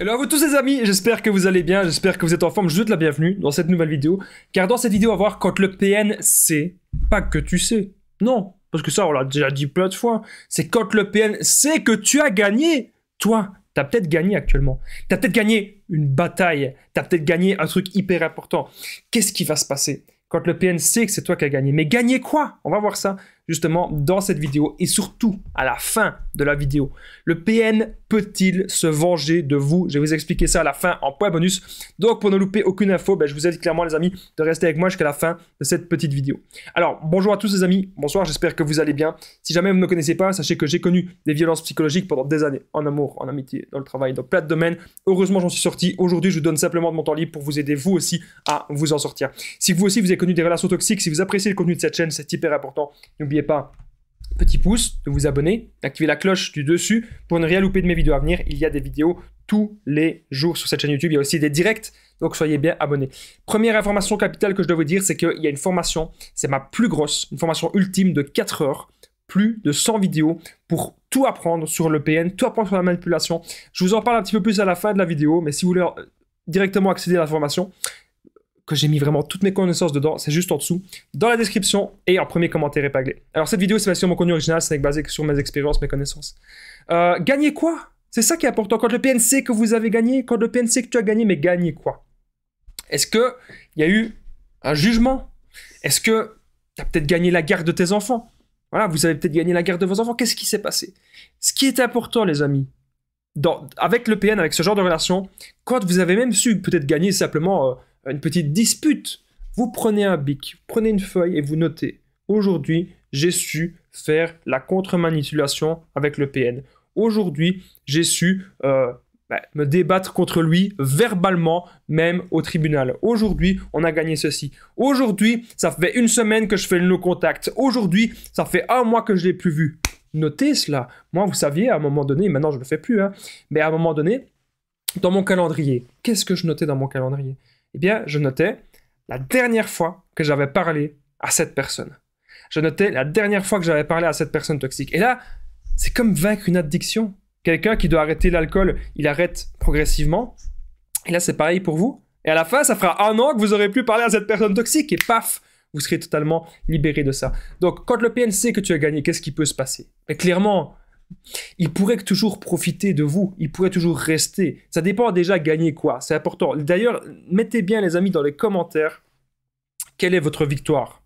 Hello à vous tous les amis, j'espère que vous allez bien, j'espère que vous êtes en forme, je vous souhaite la bienvenue dans cette nouvelle vidéo, car dans cette vidéo on va voir quand le PN sait, pas que tu sais, non, parce que ça on l'a déjà dit plein de fois, c'est quand le PN sait que tu as gagné, toi, t'as peut-être gagné actuellement, t'as peut-être gagné une bataille, t'as peut-être gagné un truc hyper important, qu'est-ce qui va se passer quand le PN sait que c'est toi qui as gagné, mais gagner quoi On va voir ça justement dans cette vidéo et surtout à la fin de la vidéo. Le PN peut-il se venger de vous Je vais vous expliquer ça à la fin en point bonus. Donc pour ne louper aucune info, ben, je vous aide clairement les amis de rester avec moi jusqu'à la fin de cette petite vidéo. Alors bonjour à tous les amis, bonsoir, j'espère que vous allez bien. Si jamais vous ne me connaissez pas, sachez que j'ai connu des violences psychologiques pendant des années, en amour, en amitié, dans le travail, dans plein de domaines. Heureusement j'en suis sorti. Aujourd'hui je vous donne simplement de mon temps libre pour vous aider vous aussi à vous en sortir. Si vous aussi vous avez connu des relations toxiques, si vous appréciez le contenu de cette chaîne, c'est hyper important n'oubliez pas, petit pouce, de vous abonner, d'activer la cloche du dessus pour ne rien louper de mes vidéos à venir. Il y a des vidéos tous les jours sur cette chaîne YouTube. Il y a aussi des directs, donc soyez bien abonnés. Première information capitale que je dois vous dire, c'est qu'il y a une formation, c'est ma plus grosse, une formation ultime de 4 heures, plus de 100 vidéos pour tout apprendre sur le PN, tout apprendre sur la manipulation. Je vous en parle un petit peu plus à la fin de la vidéo, mais si vous voulez euh, directement accéder à la formation, que j'ai mis vraiment toutes mes connaissances dedans, c'est juste en dessous, dans la description et en premier commentaire épinglé. Alors cette vidéo, c'est basé sur mon contenu original, c'est basé sur mes expériences, mes connaissances. Euh, gagner quoi C'est ça qui est important. Quand le PNC que vous avez gagné, quand le PNC que tu as gagné, mais gagner quoi Est-ce que il y a eu un jugement Est-ce que tu as peut-être gagné la garde de tes enfants Voilà, vous avez peut-être gagné la guerre de vos enfants. Qu'est-ce qui s'est passé Ce qui est important, les amis, dans, avec le PN, avec ce genre de relation, quand vous avez même su peut-être gagner simplement... Euh, une petite dispute. Vous prenez un bic, vous prenez une feuille et vous notez. Aujourd'hui, j'ai su faire la contre-manipulation avec le PN. Aujourd'hui, j'ai su euh, bah, me débattre contre lui verbalement, même au tribunal. Aujourd'hui, on a gagné ceci. Aujourd'hui, ça fait une semaine que je fais le no contact. Aujourd'hui, ça fait un mois que je l'ai plus vu. Notez cela. Moi, vous saviez, à un moment donné, maintenant je ne le fais plus, hein, mais à un moment donné, dans mon calendrier, qu'est-ce que je notais dans mon calendrier eh bien, je notais la dernière fois que j'avais parlé à cette personne. Je notais la dernière fois que j'avais parlé à cette personne toxique. Et là, c'est comme vaincre une addiction. Quelqu'un qui doit arrêter l'alcool, il arrête progressivement. Et là, c'est pareil pour vous. Et à la fin, ça fera un an que vous aurez plus parlé à cette personne toxique et paf, vous serez totalement libéré de ça. Donc, quand le PNC que tu as gagné, qu'est-ce qui peut se passer Mais Clairement, il pourrait toujours profiter de vous, il pourrait toujours rester. Ça dépend déjà gagner quoi, c'est important. D'ailleurs, mettez bien les amis dans les commentaires quelle est votre victoire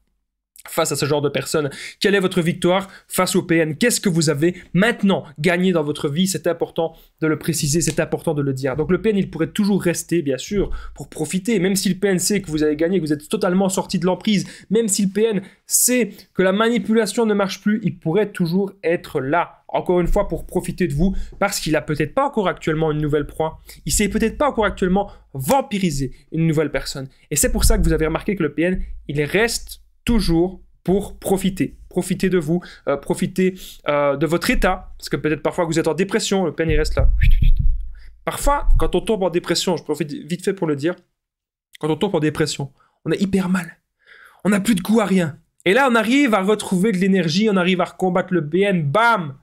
face à ce genre de personnes Quelle est votre victoire face au PN Qu'est-ce que vous avez maintenant gagné dans votre vie C'est important de le préciser, c'est important de le dire. Donc le PN, il pourrait toujours rester, bien sûr, pour profiter, même si le PN sait que vous avez gagné, que vous êtes totalement sorti de l'emprise, même si le PN sait que la manipulation ne marche plus, il pourrait toujours être là encore une fois pour profiter de vous parce qu'il a peut-être pas encore actuellement une nouvelle proie. Il sait peut-être pas encore actuellement vampiriser une nouvelle personne. Et c'est pour ça que vous avez remarqué que le PN, il reste toujours pour profiter. Profiter de vous, euh, profiter euh, de votre état, parce que peut-être parfois vous êtes en dépression, le peine il reste là. Parfois, quand on tombe en dépression, je profite vite fait pour le dire, quand on tombe en dépression, on est hyper mal. On n'a plus de goût à rien. Et là, on arrive à retrouver de l'énergie, on arrive à combattre le BN, bam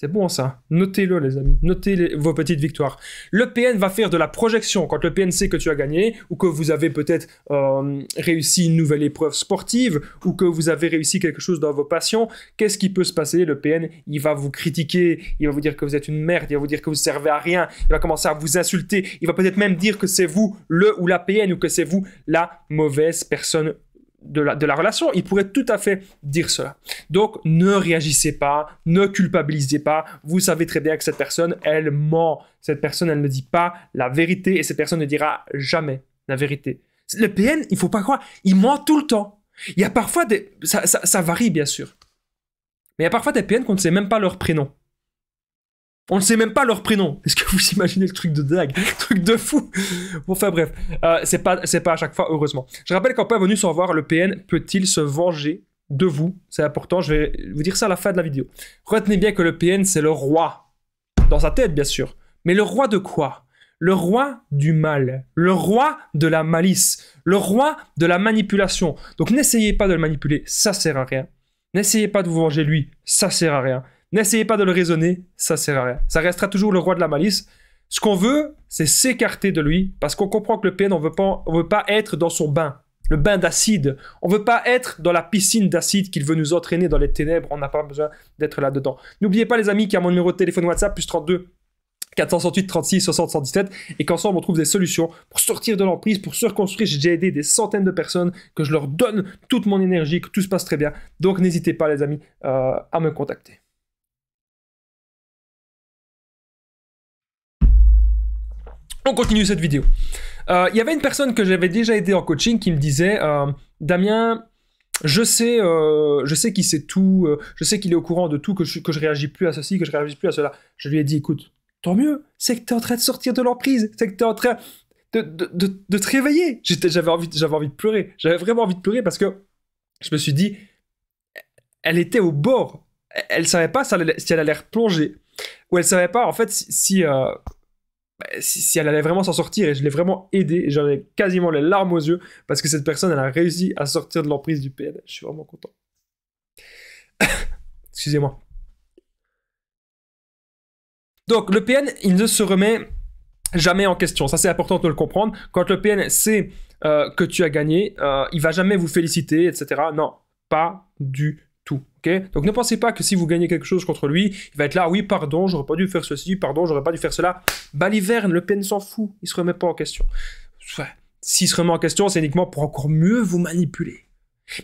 c'est bon ça. Notez-le les amis. Notez vos petites victoires. Le PN va faire de la projection quand le PN sait que tu as gagné ou que vous avez peut-être euh, réussi une nouvelle épreuve sportive ou que vous avez réussi quelque chose dans vos passions. Qu'est-ce qui peut se passer Le PN, il va vous critiquer, il va vous dire que vous êtes une merde, il va vous dire que vous servez à rien, il va commencer à vous insulter, il va peut-être même dire que c'est vous le ou la PN ou que c'est vous la mauvaise personne de la, relation, il pourrait tout à fait dire cela. Donc ne réagissez pas, ne culpabilisez pas, vous savez très bien que cette personne, elle ment, cette personne, elle ne dit pas la vérité et cette personne ne dira jamais la vérité. Le PN, il faut pas croire, il ment tout le temps. Il y a parfois des... Ça, ça varie bien sûr. Mais il y a parfois des PN qu'on ne sait même pas leur prénom. On ne sait même pas leur prénom. Est-ce que vous imaginez le truc de dingue le Truc de fou Bon, enfin bref, euh, c'est pas, pas à chaque fois, heureusement. Je rappelle qu'en venu sans voir, le PN peut-il se venger de vous C'est important, je vais vous dire ça à la fin de la vidéo. Retenez bien que le PN, c'est le roi. Dans sa tête, bien sûr. Mais le roi de quoi le roi du mal, le roi de la malice, le roi de la manipulation. Donc n'essayez pas de le manipuler, ça sert à rien. N'essayez pas de vous venger lui, ça sert à rien. N'essayez pas de le raisonner, ça sert à rien. Ça restera toujours le roi de la malice. Ce qu'on veut, c'est s'écarter de lui, parce qu'on comprend que le PN, on veut pas, veut pas être dans son bain, le bain d'acide. On veut pas être dans la piscine d'acide qu'il veut nous entraîner dans les ténèbres. On n'a pas besoin d'être là-dedans. N'oubliez pas, les amis, qu'il y a mon numéro de téléphone WhatsApp, plus 32 468 36 60 117 et qu'ensemble on trouve des solutions pour sortir de l'emprise, pour se reconstruire. J'ai aidé des centaines de personnes, que je leur donne toute mon énergie, que tout se passe très bien. Donc n'hésitez pas les amis euh, à me contacter. On continue cette vidéo. Euh, il y avait une personne que j'avais déjà aidé en coaching qui me disait euh, Damien, je sais, euh, je sais qu'il sait tout, je sais qu'il est au courant de tout, que je, que je réagis plus à ceci, que je réagis plus à cela. Je lui ai dit Écoute, tant mieux, c'est que tu es en train de sortir de l'emprise, c'est que tu es en train de, de, de, te réveiller. J'avais envie, de pleurer, j'avais vraiment envie de pleurer parce que je me suis dit Elle était au bord, elle, ne savait pas si elle l'air plongée, ou elle ne savait pas en fait si. si bah, si, elle allait vraiment s'en sortir et je l'ai vraiment aidé, j'en ai quasiment les larmes aux yeux parce que cette personne, elle a réussi à sortir de l'emprise du PN. Je suis vraiment content. Excusez-moi. Donc, le PN, il ne se remet jamais en question. Ça, c'est important de le comprendre. Quand le PN sait euh, que tu as gagné, euh, il va jamais vous féliciter, etc. Non, pas du donc ne pensez pas que si vous gagnez quelque chose contre lui, il va être là, oui, pardon, j'aurais pas dû faire ceci, pardon, j'aurais pas dû faire cela. Baliverne, Le PN s'en fout, il se remet pas en question. Si S'il se remet en question, c'est uniquement pour encore mieux vous manipuler.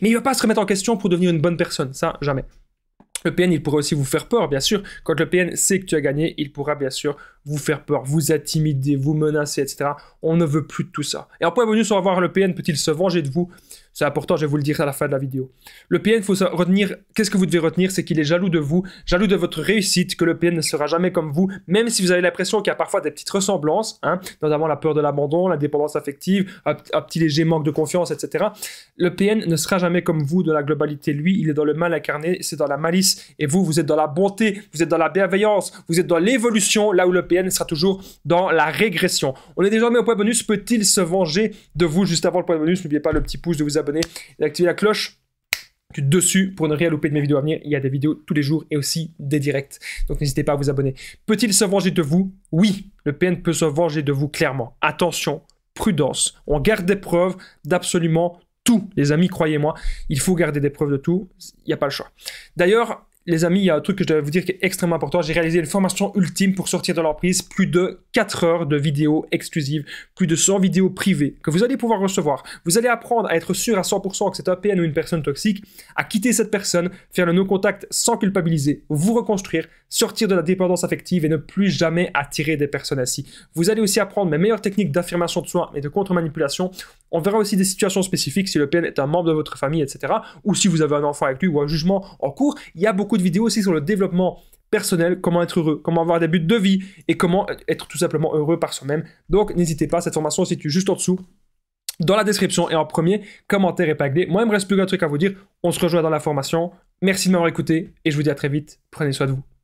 Mais il va pas se remettre en question pour devenir une bonne personne, ça, jamais. Le PN, il pourrait aussi vous faire peur, bien sûr. Quand le PN sait que tu as gagné, il pourra bien sûr vous faire peur, vous intimider, vous menacer, etc. On ne veut plus de tout ça. Et en point bonus, on va voir le PN peut-il se venger de vous c'est important, je vais vous le dire à la fin de la vidéo. Le PN, faut retenir, qu'est-ce que vous devez retenir C'est qu'il est jaloux de vous, jaloux de votre réussite, que le PN ne sera jamais comme vous, même si vous avez l'impression qu'il y a parfois des petites ressemblances, hein, notamment la peur de l'abandon, la dépendance affective, un, petit léger manque de confiance, etc. Le PN ne sera jamais comme vous de la globalité. Lui, il est dans le mal incarné, c'est dans la malice, et vous, vous êtes dans la bonté, vous êtes dans la bienveillance, vous êtes dans l'évolution, là où le PN sera toujours dans la régression. On est désormais au point bonus, peut-il se venger de vous juste avant le point bonus N'oubliez pas le petit pouce de vous et d'activer la cloche dessus pour ne rien louper de mes vidéos à venir. Il y a des vidéos tous les jours et aussi des directs. Donc n'hésitez pas à vous abonner. Peut-il se venger de vous Oui, le PN peut se venger de vous clairement. Attention, prudence. On garde des preuves d'absolument tout. Les amis, croyez-moi, il faut garder des preuves de tout. Il n'y a pas le choix. D'ailleurs, les amis, il y a un truc que je dois vous dire qui est extrêmement important. J'ai réalisé une formation ultime pour sortir de l'emprise. Plus de 4 heures de vidéos exclusives, plus de 100 vidéos privées que vous allez pouvoir recevoir. Vous allez apprendre à être sûr à 100% que c'est un PN ou une personne toxique, à quitter cette personne, faire le no-contact sans culpabiliser, vous reconstruire, sortir de la dépendance affective et ne plus jamais attirer des personnes ainsi. Vous allez aussi apprendre mes meilleures techniques d'affirmation de soins et de contre-manipulation. On verra aussi des situations spécifiques si le PN est un membre de votre famille, etc. Ou si vous avez un enfant avec lui ou un jugement en cours. Il y a beaucoup de vidéos aussi sur le développement personnel, comment être heureux, comment avoir des buts de vie et comment être tout simplement heureux par soi-même. Donc n'hésitez pas, cette formation se situe juste en dessous dans la description et en premier commentaire épinglé. Moi, il me reste plus qu'un truc à vous dire. On se rejoint dans la formation. Merci de m'avoir écouté et je vous dis à très vite. Prenez soin de vous.